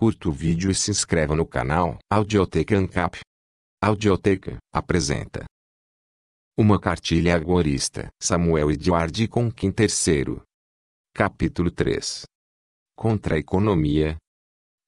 Curta o vídeo e se inscreva no canal Audioteca Ancap. Audioteca apresenta Uma cartilha agorista, Samuel Edward Conquim III. Capítulo 3 Contra a economia.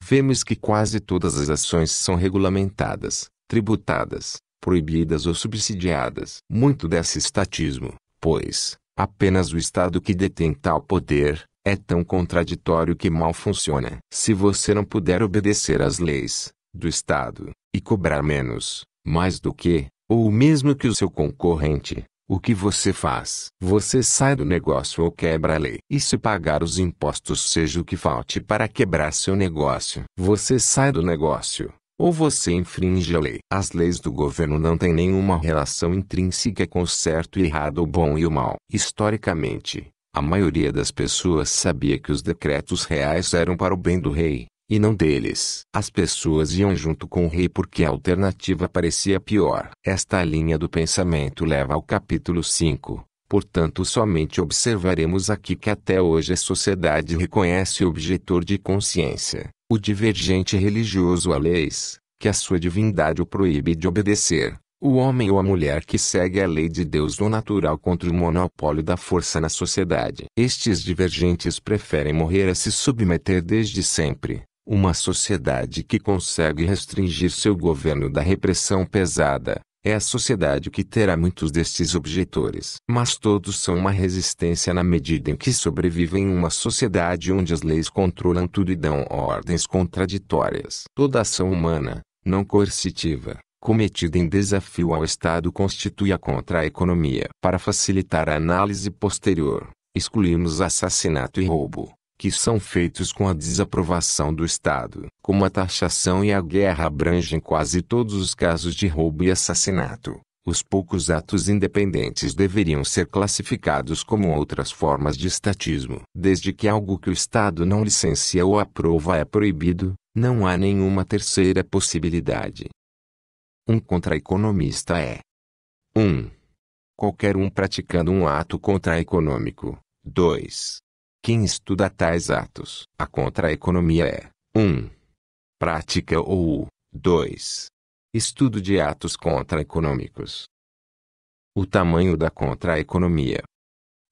Vemos que quase todas as ações são regulamentadas, tributadas, proibidas ou subsidiadas. Muito desse estatismo, pois, apenas o Estado que detém tal poder, é tão contraditório que mal funciona. Se você não puder obedecer às leis do Estado e cobrar menos, mais do que, ou o mesmo que o seu concorrente, o que você faz? Você sai do negócio ou quebra a lei. E se pagar os impostos seja o que falte para quebrar seu negócio? Você sai do negócio. Ou você infringe a lei. As leis do governo não têm nenhuma relação intrínseca com o certo e errado, o bom e o mal. Historicamente, a maioria das pessoas sabia que os decretos reais eram para o bem do rei, e não deles. As pessoas iam junto com o rei porque a alternativa parecia pior. Esta linha do pensamento leva ao capítulo 5. Portanto, somente observaremos aqui que até hoje a sociedade reconhece o objetor de consciência, o divergente religioso a leis, que a sua divindade o proíbe de obedecer, o homem ou a mulher que segue a lei de Deus do natural contra o monopólio da força na sociedade. Estes divergentes preferem morrer a se submeter desde sempre. Uma sociedade que consegue restringir seu governo da repressão pesada, é a sociedade que terá muitos destes objetores. Mas todos são uma resistência na medida em que sobrevivem em uma sociedade onde as leis controlam tudo e dão ordens contraditórias. Toda ação humana, não coercitiva, cometida em desafio ao Estado constitui a contra a economia. Para facilitar a análise posterior, excluímos assassinato e roubo, que são feitos com a desaprovação do Estado. Como a taxação e a guerra abrangem quase todos os casos de roubo e assassinato, os poucos atos independentes deveriam ser classificados como outras formas de estatismo. Desde que algo que o Estado não licencia ou aprova é proibido, não há nenhuma terceira possibilidade. Um contra-economista é 1. Um, qualquer um praticando um ato contra-econômico. 2. Quem estuda tais atos. A contra-economia é 1. Um, prática ou 2. Estudo de atos contra-econômicos. O tamanho da contra-economia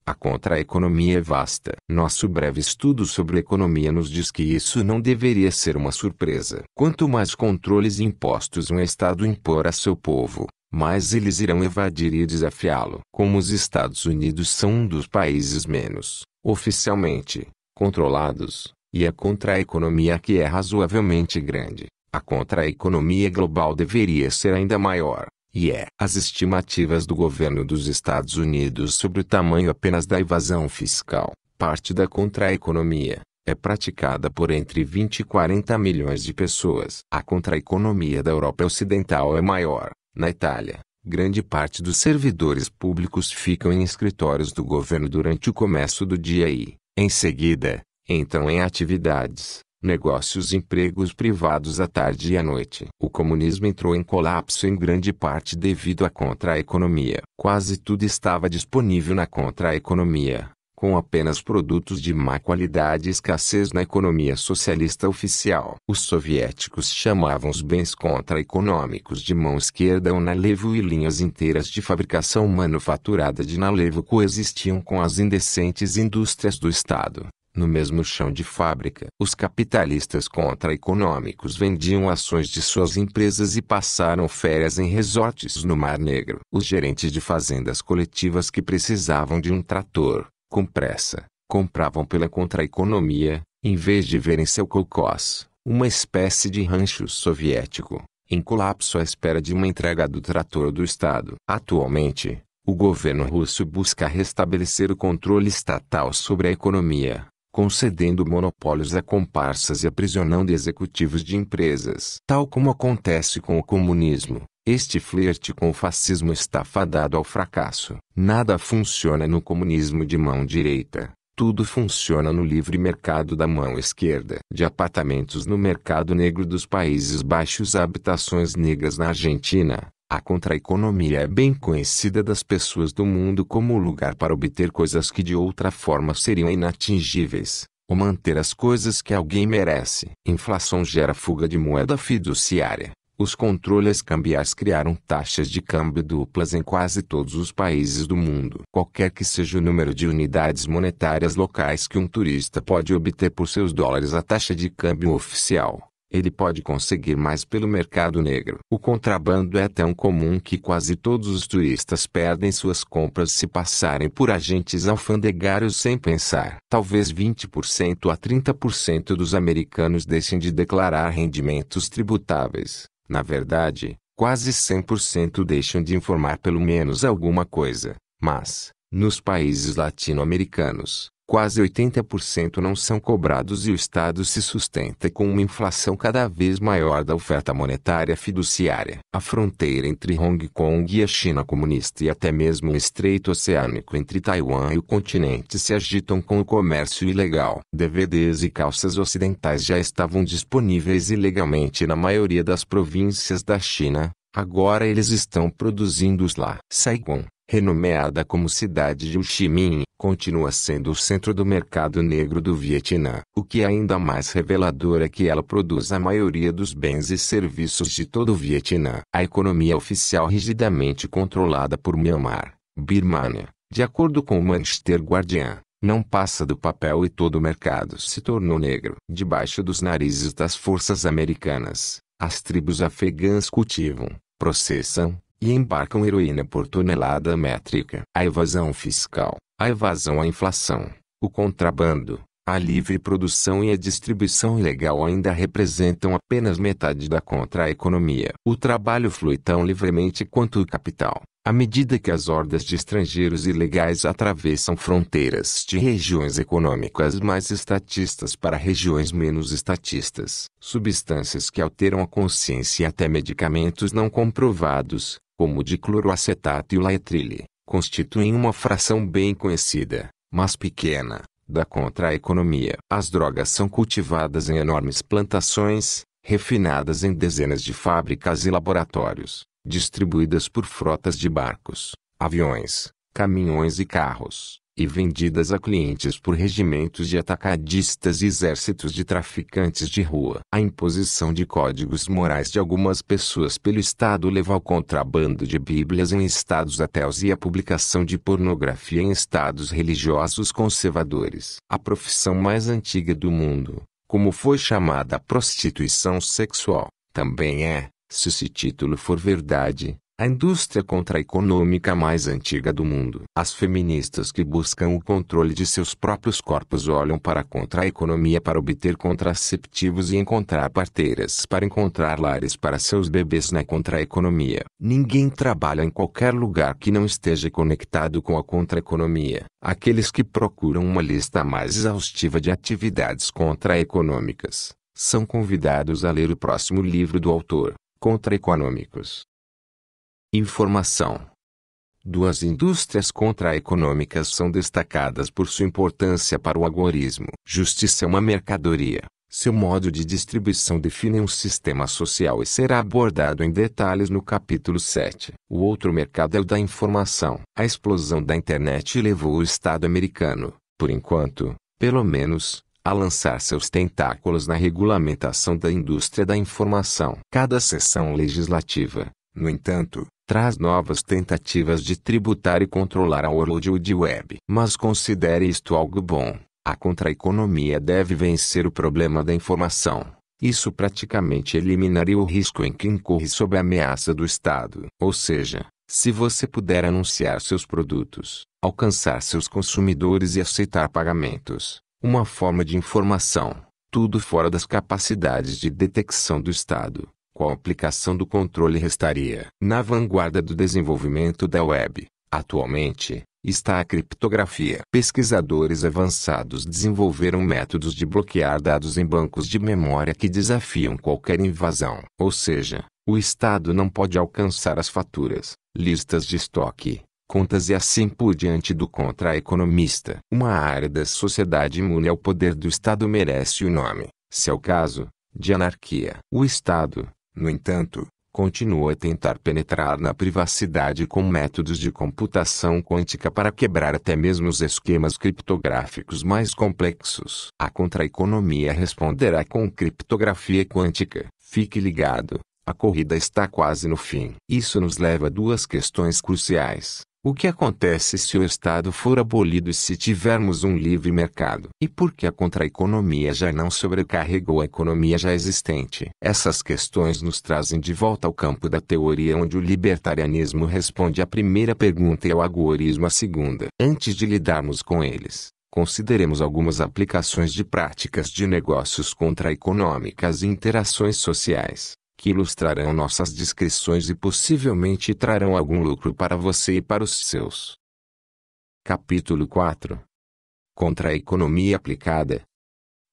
a contra-economia é vasta. Nosso breve estudo sobre economia nos diz que isso não deveria ser uma surpresa. Quanto mais controles e impostos um Estado impor a seu povo, mais eles irão evadir e desafiá-lo. Como os Estados Unidos são um dos países menos, oficialmente, controlados, e a contra-economia que é razoavelmente grande, a contra-economia global deveria ser ainda maior e é. As estimativas do governo dos Estados Unidos sobre o tamanho apenas da evasão fiscal, parte da contraeconomia, é praticada por entre 20 e 40 milhões de pessoas. A contraeconomia da Europa Ocidental é maior. Na Itália, grande parte dos servidores públicos ficam em escritórios do governo durante o começo do dia e, em seguida, entram em atividades negócios empregos privados à tarde e à noite. O comunismo entrou em colapso em grande parte devido à contra-economia. Quase tudo estava disponível na contra-economia, com apenas produtos de má qualidade e escassez na economia socialista oficial. Os soviéticos chamavam os bens contra-econômicos de mão esquerda ou nalevo e linhas inteiras de fabricação manufaturada de nalevo coexistiam com as indecentes indústrias do Estado. No mesmo chão de fábrica, os capitalistas contra-econômicos vendiam ações de suas empresas e passaram férias em resortes no Mar Negro. Os gerentes de fazendas coletivas que precisavam de um trator, com pressa, compravam pela contra-economia, em vez de verem seu cocós, uma espécie de rancho soviético, em colapso à espera de uma entrega do trator do Estado. Atualmente, o governo russo busca restabelecer o controle estatal sobre a economia, concedendo monopólios a comparsas e aprisionando executivos de empresas. Tal como acontece com o comunismo, este flerte com o fascismo está fadado ao fracasso. Nada funciona no comunismo de mão direita. Tudo funciona no livre mercado da mão esquerda. De apartamentos no mercado negro dos Países Baixos a habitações negras na Argentina, a contraeconomia é bem conhecida das pessoas do mundo como o lugar para obter coisas que de outra forma seriam inatingíveis, ou manter as coisas que alguém merece. Inflação gera fuga de moeda fiduciária. Os controles cambiais criaram taxas de câmbio duplas em quase todos os países do mundo. Qualquer que seja o número de unidades monetárias locais que um turista pode obter por seus dólares, a taxa de câmbio oficial ele pode conseguir mais pelo mercado negro. O contrabando é tão comum que quase todos os turistas perdem suas compras se passarem por agentes alfandegários sem pensar. Talvez 20% a 30% dos americanos deixem de declarar rendimentos tributáveis. Na verdade, quase 100% deixam de informar pelo menos alguma coisa. Mas, nos países latino-americanos, quase 80% não são cobrados e o Estado se sustenta com uma inflação cada vez maior da oferta monetária fiduciária. A fronteira entre Hong Kong e a China comunista e até mesmo o estreito oceânico entre Taiwan e o continente se agitam com o comércio ilegal. DVDs e calças ocidentais já estavam disponíveis ilegalmente na maioria das províncias da China, Agora eles estão produzindo-os lá. Saigon, renomeada como cidade de Ho Chi Minh, continua sendo o centro do mercado negro do Vietnã. O que é ainda mais revelador é que ela produz a maioria dos bens e serviços de todo o Vietnã. A economia oficial rigidamente controlada por Myanmar, Birmania, de acordo com o Manchester Guardian, não passa do papel e todo o mercado se tornou negro. Debaixo dos narizes das forças americanas, as tribos afegãs cultivam, processam, e embarcam heroína por tonelada métrica. A evasão fiscal, a evasão à inflação, o contrabando, a livre produção e a distribuição ilegal ainda representam apenas metade da contra-economia. O trabalho flui tão livremente quanto o capital, à medida que as hordas de estrangeiros ilegais atravessam fronteiras de regiões econômicas mais estatistas para regiões menos estatistas. Substâncias que alteram a consciência e até medicamentos não comprovados, como o dicloroacetato e o laetrile, constituem uma fração bem conhecida, mas pequena, da contra-economia. As drogas são cultivadas em enormes plantações, refinadas em dezenas de fábricas e laboratórios, distribuídas por frotas de barcos, aviões, caminhões e carros, e vendidas a clientes por regimentos de atacadistas e exércitos de traficantes de rua. A imposição de códigos morais de algumas pessoas pelo Estado leva ao contrabando de bíblias em estados ateus e à publicação de pornografia em estados religiosos conservadores. A profissão mais antiga do mundo, como foi chamada a prostituição sexual, também é, se esse título for verdade, a indústria contraeconômica mais antiga do mundo. As feministas que buscam o controle de seus próprios corpos olham para a contraeconomia para obter contraceptivos e encontrar parteiras para encontrar lares para seus bebês na contraeconomia. Ninguém trabalha em qualquer lugar que não esteja conectado com a contraeconomia. Aqueles que procuram uma lista mais exaustiva de atividades contraeconômicas são convidados a ler o próximo livro do autor, Contraeconômicos. Informação. Duas indústrias contra-econômicas são destacadas por sua importância para o agorismo. Justiça é uma mercadoria. Seu modo de distribuição define um sistema social e será abordado em detalhes no capítulo 7. O outro mercado é o da informação. A explosão da internet levou o Estado americano, por enquanto, pelo menos, a lançar seus tentáculos na regulamentação da indústria da informação. Cada sessão legislativa no entanto, traz novas tentativas de tributar e controlar a World Web. Mas considere isto algo bom. A contra-economia deve vencer o problema da informação. Isso praticamente eliminaria o risco em que incorre sob a ameaça do Estado. Ou seja, se você puder anunciar seus produtos, alcançar seus consumidores e aceitar pagamentos, uma forma de informação, tudo fora das capacidades de detecção do Estado, qual aplicação do controle restaria. Na vanguarda do desenvolvimento da web, atualmente, está a criptografia. Pesquisadores avançados desenvolveram métodos de bloquear dados em bancos de memória que desafiam qualquer invasão. Ou seja, o Estado não pode alcançar as faturas, listas de estoque, contas e assim por diante do contra-economista. Uma área da sociedade imune ao poder do Estado merece o nome, se é o caso, de anarquia. O Estado, no entanto, continua a tentar penetrar na privacidade com métodos de computação quântica para quebrar até mesmo os esquemas criptográficos mais complexos. A contra-economia responderá com criptografia quântica. Fique ligado, a corrida está quase no fim. Isso nos leva a duas questões cruciais. O que acontece se o Estado for abolido e se tivermos um livre mercado? E por que a contra-economia já não sobrecarregou a economia já existente? Essas questões nos trazem de volta ao campo da teoria onde o libertarianismo responde à primeira pergunta e ao agorismo à segunda. Antes de lidarmos com eles, consideremos algumas aplicações de práticas de negócios contra-econômicas e interações sociais que ilustrarão nossas descrições e possivelmente trarão algum lucro para você e para os seus. Capítulo 4 Contra a economia aplicada.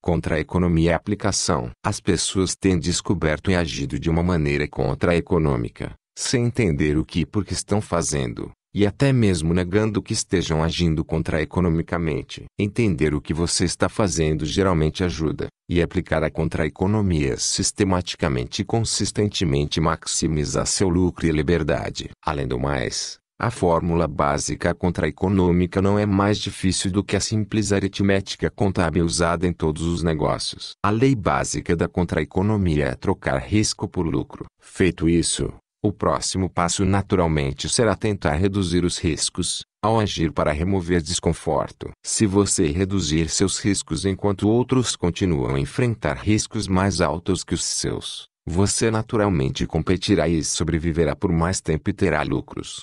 Contra a economia e aplicação. As pessoas têm descoberto e agido de uma maneira contra a econômica, sem entender o que e por que estão fazendo e até mesmo negando que estejam agindo contra economicamente. Entender o que você está fazendo geralmente ajuda, e aplicar a contra-economia sistematicamente e consistentemente maximiza seu lucro e liberdade. Além do mais, a fórmula básica contra-econômica não é mais difícil do que a simples aritmética contábil usada em todos os negócios. A lei básica da contra-economia é trocar risco por lucro. Feito isso, o próximo passo naturalmente será tentar reduzir os riscos, ao agir para remover desconforto. Se você reduzir seus riscos enquanto outros continuam a enfrentar riscos mais altos que os seus, você naturalmente competirá e sobreviverá por mais tempo e terá lucros.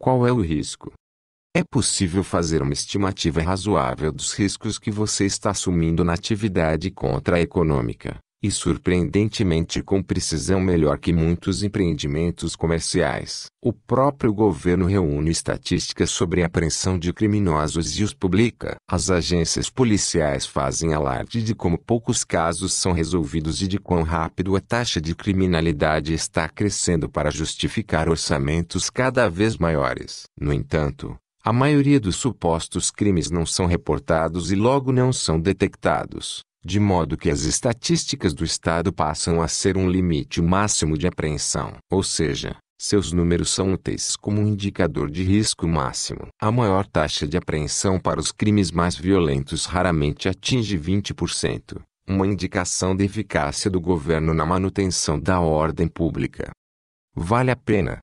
Qual é o risco? É possível fazer uma estimativa razoável dos riscos que você está assumindo na atividade contra a econômica e surpreendentemente com precisão melhor que muitos empreendimentos comerciais. O próprio governo reúne estatísticas sobre a apreensão de criminosos e os publica. As agências policiais fazem alarde de como poucos casos são resolvidos e de quão rápido a taxa de criminalidade está crescendo para justificar orçamentos cada vez maiores. No entanto, a maioria dos supostos crimes não são reportados e logo não são detectados de modo que as estatísticas do Estado passam a ser um limite máximo de apreensão. Ou seja, seus números são úteis como um indicador de risco máximo. A maior taxa de apreensão para os crimes mais violentos raramente atinge 20%, uma indicação da eficácia do governo na manutenção da ordem pública. Vale a pena,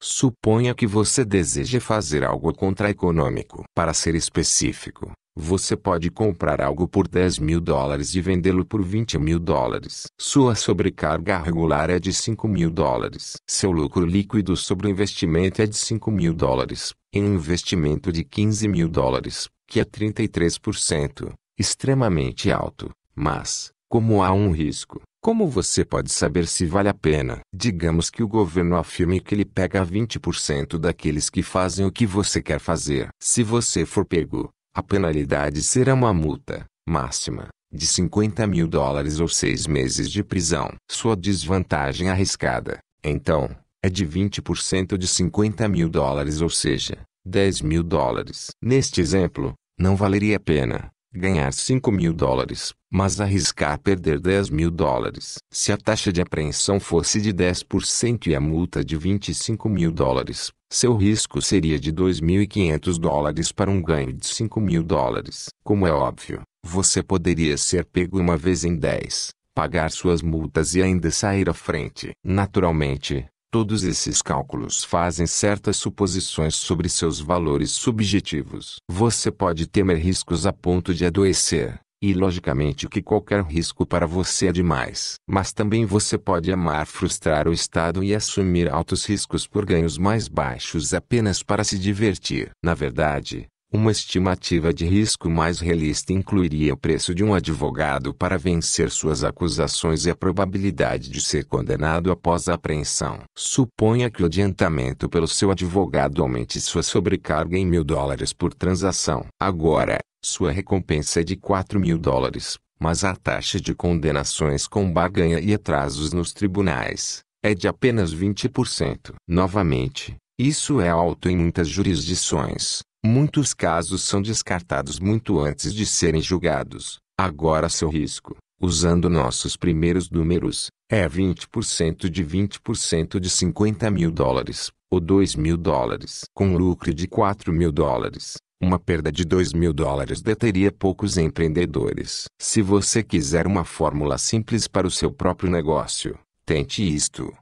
Suponha que você deseje fazer algo contra-econômico. Para ser específico, você pode comprar algo por 10 mil dólares e vendê-lo por 20 mil dólares. Sua sobrecarga regular é de 5 mil dólares. Seu lucro líquido sobre o investimento é de 5 mil dólares. Em um investimento de 15 mil dólares, que é 33%, extremamente alto. Mas, como há um risco, como você pode saber se vale a pena? Digamos que o governo afirme que ele pega 20% daqueles que fazem o que você quer fazer. Se você for pego, a penalidade será uma multa, máxima, de 50 mil dólares ou seis meses de prisão. Sua desvantagem arriscada, então, é de 20% de 50 mil dólares ou seja, 10 mil dólares. Neste exemplo, não valeria a pena ganhar 5 mil dólares mas arriscar perder 10 mil dólares. Se a taxa de apreensão fosse de 10% e a multa de 25 mil dólares, seu risco seria de 2.500 dólares para um ganho de 5 mil dólares. Como é óbvio, você poderia ser pego uma vez em 10, pagar suas multas e ainda sair à frente. Naturalmente, Todos esses cálculos fazem certas suposições sobre seus valores subjetivos. Você pode temer riscos a ponto de adoecer, e logicamente que qualquer risco para você é demais. Mas também você pode amar frustrar o Estado e assumir altos riscos por ganhos mais baixos apenas para se divertir. Na verdade, uma estimativa de risco mais realista incluiria o preço de um advogado para vencer suas acusações e a probabilidade de ser condenado após a apreensão. Suponha que o adiantamento pelo seu advogado aumente sua sobrecarga em mil dólares por transação. Agora, sua recompensa é de 4 mil dólares, mas a taxa de condenações com barganha e atrasos nos tribunais é de apenas 20%. Novamente, isso é alto em muitas jurisdições. Muitos casos são descartados muito antes de serem julgados. Agora seu risco, usando nossos primeiros números, é 20% de 20% de 50 mil dólares, ou 2 mil dólares, com lucro de 4 mil dólares. Uma perda de 2 mil dólares deteria poucos empreendedores. Se você quiser uma fórmula simples para o seu próprio negócio, tente isto.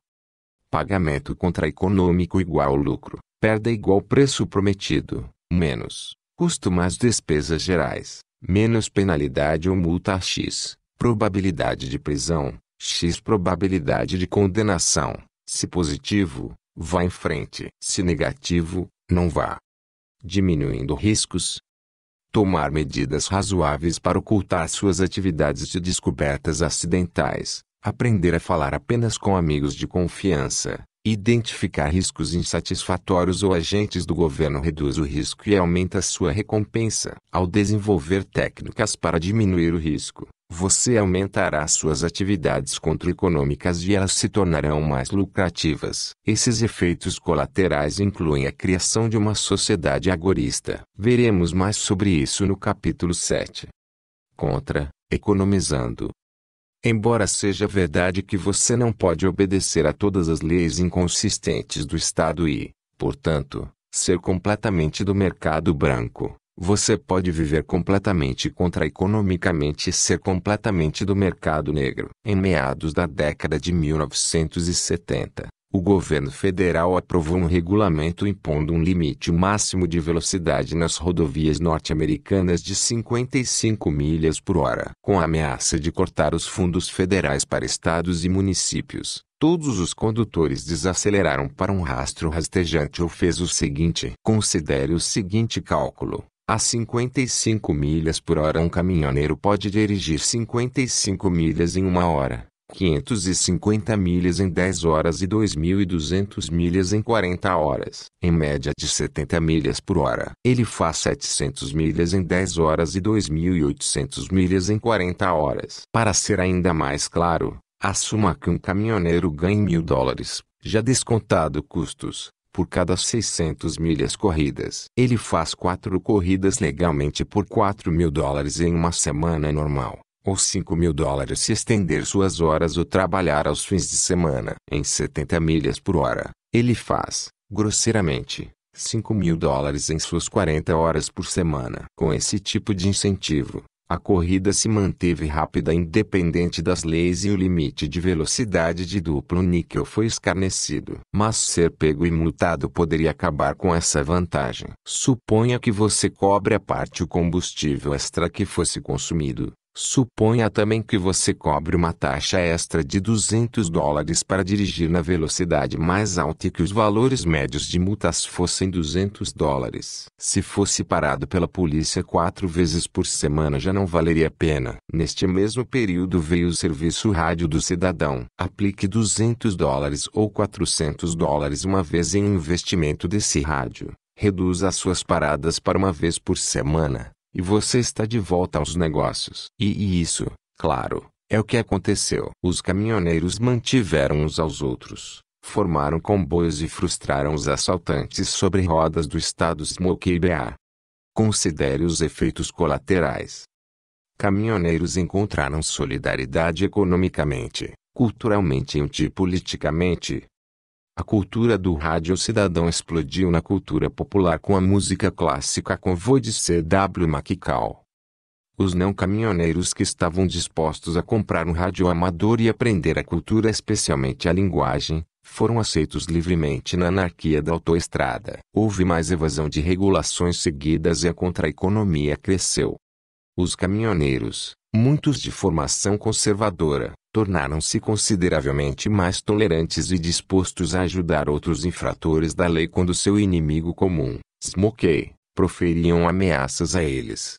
Pagamento contra econômico igual lucro, perda igual preço prometido, menos custo mais despesas gerais, menos penalidade ou multa X, probabilidade de prisão, X probabilidade de condenação. Se positivo, vá em frente. Se negativo, não vá diminuindo riscos. Tomar medidas razoáveis para ocultar suas atividades de descobertas acidentais, aprender a falar apenas com amigos de confiança, identificar riscos insatisfatórios ou agentes do governo reduz o risco e aumenta sua recompensa. Ao desenvolver técnicas para diminuir o risco, você aumentará suas atividades contra-econômicas e elas se tornarão mais lucrativas. Esses efeitos colaterais incluem a criação de uma sociedade agorista. Veremos mais sobre isso no capítulo 7. Contra, economizando. Embora seja verdade que você não pode obedecer a todas as leis inconsistentes do Estado e, portanto, ser completamente do mercado branco, você pode viver completamente contra-economicamente e ser completamente do mercado negro. Em meados da década de 1970, o governo federal aprovou um regulamento impondo um limite máximo de velocidade nas rodovias norte-americanas de 55 milhas por hora, com a ameaça de cortar os fundos federais para estados e municípios. Todos os condutores desaceleraram para um rastro rastejante ou fez o seguinte. Considere o seguinte cálculo. A 55 milhas por hora, um caminhoneiro pode dirigir 55 milhas em uma hora, 550 milhas em 10 horas e 2.200 milhas em 40 horas. Em média de 70 milhas por hora, ele faz 700 milhas em 10 horas e 2.800 milhas em 40 horas. Para ser ainda mais claro, assuma que um caminhoneiro ganhe mil dólares, já descontado custos por cada 600 milhas corridas. Ele faz quatro corridas legalmente por 4 mil dólares em uma semana normal, ou 5 mil dólares se estender suas horas ou trabalhar aos fins de semana. Em 70 milhas por hora, ele faz, grosseiramente, 5 mil dólares em suas 40 horas por semana. Com esse tipo de incentivo, a corrida se manteve rápida independente das leis e o limite de velocidade de duplo níquel foi escarnecido. Mas ser pego e multado poderia acabar com essa vantagem. Suponha que você cobre a parte o combustível extra que fosse consumido, Suponha também que você cobre uma taxa extra de 200 dólares para dirigir na velocidade mais alta e que os valores médios de multas fossem 200 dólares. Se fosse parado pela polícia quatro vezes por semana já não valeria a pena. Neste mesmo período veio o serviço rádio do cidadão. Aplique 200 dólares ou 400 dólares uma vez em um investimento desse rádio. Reduza as suas paradas para uma vez por semana e você está de volta aos negócios. E, e isso, claro, é o que aconteceu. Os caminhoneiros mantiveram uns aos outros, formaram comboios e frustraram os assaltantes sobre rodas do estado BA. Considere os efeitos colaterais. Caminhoneiros encontraram solidariedade economicamente, culturalmente e tipo politicamente, a cultura do rádio cidadão explodiu na cultura popular com a música clássica convoy de C.W. Maquical. Os não caminhoneiros que estavam dispostos a comprar um rádio amador e aprender a cultura, especialmente a linguagem, foram aceitos livremente na anarquia da autoestrada. Houve mais evasão de regulações seguidas e a contra-economia cresceu. Os caminhoneiros, muitos de formação conservadora, tornaram-se consideravelmente mais tolerantes e dispostos a ajudar outros infratores da lei quando seu inimigo comum, Smokey, proferiam ameaças a eles.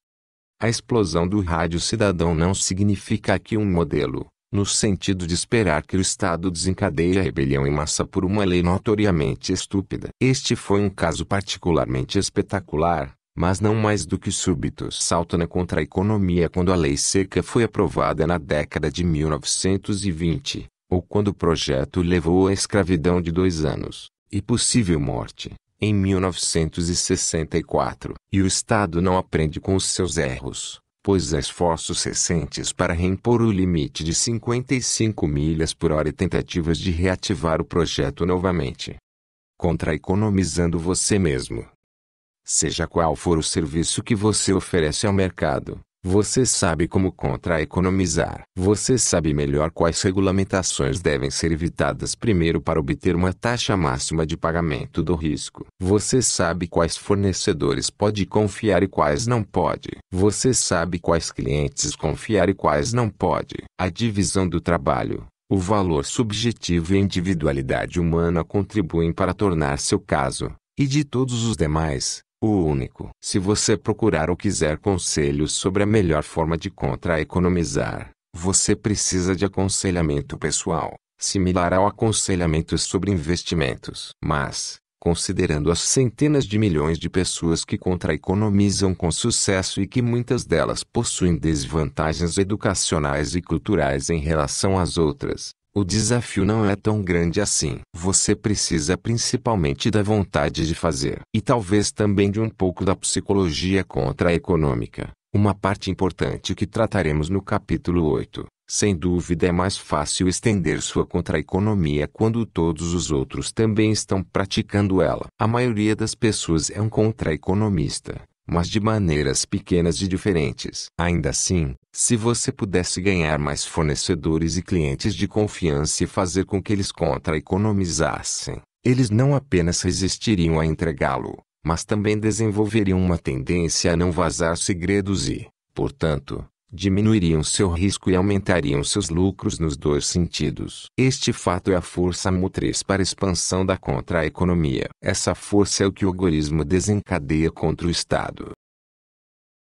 A explosão do rádio cidadão não significa aqui um modelo, no sentido de esperar que o Estado desencadeie a rebelião em massa por uma lei notoriamente estúpida. Este foi um caso particularmente espetacular, mas não mais do que súbito salto na contra-economia quando a lei seca foi aprovada na década de 1920, ou quando o projeto levou à escravidão de dois anos, e possível morte, em 1964. E o Estado não aprende com os seus erros, pois há esforços recentes para reimpor o limite de 55 milhas por hora e tentativas de reativar o projeto novamente. Contra-economizando você mesmo Seja qual for o serviço que você oferece ao mercado, você sabe como contra-economizar. Você sabe melhor quais regulamentações devem ser evitadas primeiro para obter uma taxa máxima de pagamento do risco. Você sabe quais fornecedores pode confiar e quais não pode. Você sabe quais clientes confiar e quais não pode. A divisão do trabalho. O valor subjetivo e a individualidade humana contribuem para tornar seu caso, e de todos os demais, o único. Se você procurar ou quiser conselhos sobre a melhor forma de contra-economizar, você precisa de aconselhamento pessoal, similar ao aconselhamento sobre investimentos. Mas, considerando as centenas de milhões de pessoas que contra-economizam com sucesso e que muitas delas possuem desvantagens educacionais e culturais em relação às outras, o desafio não é tão grande assim. Você precisa principalmente da vontade de fazer e talvez também de um pouco da psicologia contra-econômica, uma parte importante que trataremos no capítulo 8. Sem dúvida é mais fácil estender sua contra-economia quando todos os outros também estão praticando ela. A maioria das pessoas é um contra-economista, mas de maneiras pequenas e diferentes. Ainda assim, se você pudesse ganhar mais fornecedores e clientes de confiança e fazer com que eles contra-economizassem, eles não apenas resistiriam a entregá-lo, mas também desenvolveriam uma tendência a não vazar segredos e, portanto, Diminuiriam seu risco e aumentariam seus lucros nos dois sentidos. Este fato é a força motriz para a expansão da contra-economia. Essa força é o que o algoritmo desencadeia contra o Estado.